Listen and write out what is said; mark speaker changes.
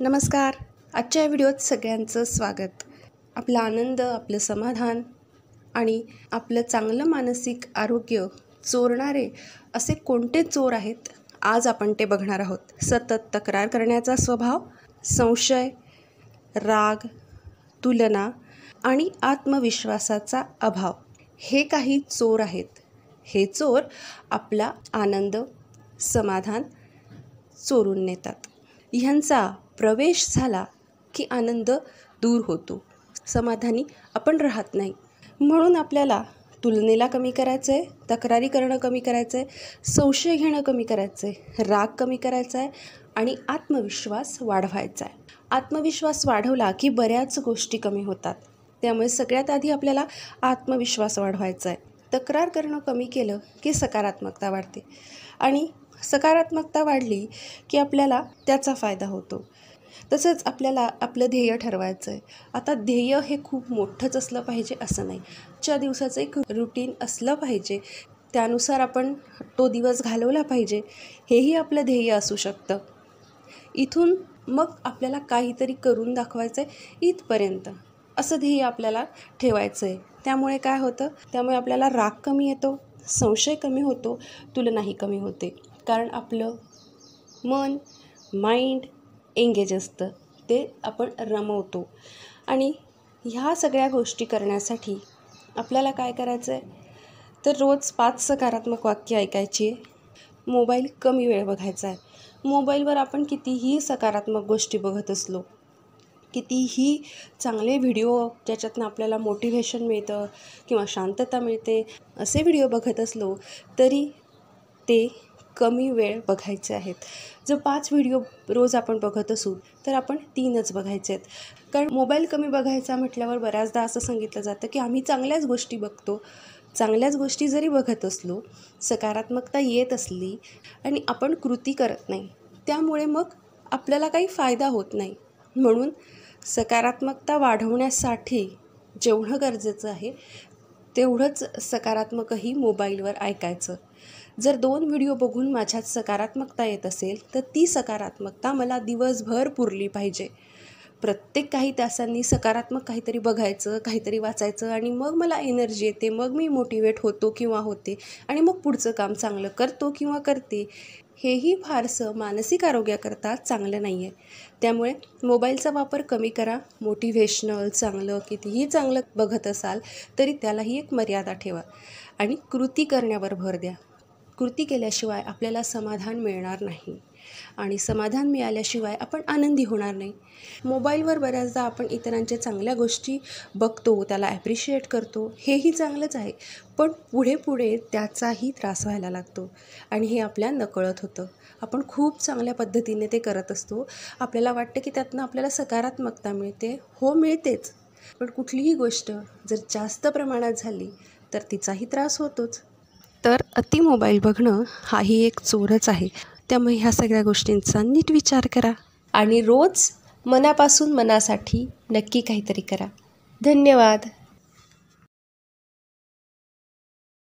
Speaker 1: नमस्कार आजच्या व्हिडिओत सगळ्यांचं स्वागत आपला आनंद आपलं समाधान आणि आपलं चांगलं मानसिक आरोग्य चोरणारे असे कोणते चोर आहेत आज आपण ते बघणार आहोत सतत तक्रार करण्याचा स्वभाव संशय राग तुलना आणि आत्मविश्वासाचा अभाव हे काही चोर आहेत हे चोर आपला आनंद समाधान चोरून नेतात ह्यांचा प्रवेश झाला की आनंद दूर होतो समाधानी आपण राहत नाही म्हणून आपल्याला तुलनेला कमी करायचं आहे तक्रारी करणं कमी करायचं आहे संशय घेणं कमी करायचं आहे राग कमी करायचा आहे आणि आत्मविश्वास वाढवायचा आहे आत्मविश्वास वाढवला की बऱ्याच गोष्टी कमी होतात त्यामुळे सगळ्यात आधी आपल्याला आत्मविश्वास वाढवायचा आहे तक्रार करणं कमी केलं की सकारात्मकता वाढते आणि सकारात्मकता वाढली की आपल्याला त्याचा फायदा होतो तसंच आपल्याला आपलं ध्येय ठरवायचं आहे आता ध्येय हे खूप मोठंच असलं पाहिजे असं नाही आजच्या दिवसाचं एक रुटीन असलं पाहिजे त्यानुसार आपण तो दिवस घालवला पाहिजे हेही आपलं ध्येय असू शकतं इथून मग आपल्याला काहीतरी करून दाखवायचं आहे इथपर्यंत असं ध्येय आपल्याला ठेवायचं आहे त्यामुळे काय होतं त्यामुळे आपल्याला राग कमी येतो संशय कमी होतो तुलनाही कमी होते कारण आपलं मन माइंड एंगेज असतं ते आपण रमवतो आणि ह्या सगळ्या गोष्टी करण्यासाठी आपल्याला काय करायचं आहे तर रोज पाच सकारात्मक वाक्य ऐकायची मोबाईल कमी वेळ बघायचा आहे मोबाईलवर आपण कितीही सकारात्मक गोष्टी बघत असलो कितीही चांगले व्हिडिओ ज्याच्यातनं आपल्याला मोटिव्हेशन मिळतं किंवा शांतता मिळते असे व्हिडिओ बघत असलो तरी ते कमी वेळ बघायचे आहेत जर पाच व्हिडिओ रोज आपण बघत असू तर आपण तीनच बघायचे आहेत कारण मोबाईल कमी बघायचा म्हटल्यावर बऱ्याचदा असं सांगितलं जातं की आम्ही चांगल्याच गोष्टी बघतो चांगल्याच गोष्टी जरी बघत असलो सकारात्मकता येत असली आणि आपण कृती करत नाही त्यामुळे मग आपल्याला काही फायदा होत नाही म्हणून सकारात्मकता वाढवण्यासाठी जेवढं गरजेचं आहे तेवढंच सकारात्मकही मोबाईलवर ऐकायचं जर दोन व्हिडिओ बघून माझ्यात सकारात्मकता येत असेल तर ती सकारात्मकता मला दिवसभर पुरली पाहिजे प्रत्येक काही तासांनी सकारात्मक काहीतरी बघायचं काहीतरी वाचायचं आणि मग मला एनर्जी येते मग मी मोटिवेट होतो किंवा होते आणि मग पुढचं काम चांगलं करतो किंवा करते हेही फारसं मानसिक आरोग्याकरता चांगलं नाही आहे त्यामुळे मोबाईलचा वापर कमी करा मोटिव्हेशनल चांगलं कितीही चांगलं बघत असाल तरी त्यालाही एक मर्यादा ठेवा आणि कृती करण्यावर भर द्या कृती केल्याशिवाय आपल्याला समाधान मिळणार नाही आणि समाधान मिळाल्याशिवाय आपण आनंदी होणार नाही मोबाईलवर बऱ्याचदा आपण इतरांच्या चांगल्या गोष्टी बघतो त्याला ॲप्रिशिएट करतो हेही चांगलंच आहे पण पुढे पुढे त्याचाही त्रास व्हायला लागतो आणि हे आपल्या नकळत होतं आपण खूप चांगल्या पद्धतीने ते करत असतो आपल्याला वाटतं की त्यातनं आपल्याला सकारात्मकता मिळते हो मिळतेच पण कुठलीही गोष्ट जर जास्त प्रमाणात झाली तर तिचाही त्रास होतोच तर अति मोबाईल बघणं हाही एक चोरच आहे त्यामुळे ह्या सगळ्या गोष्टींचा नीट विचार करा आणि रोज मनापासून मनासाठी नक्की काहीतरी करा धन्यवाद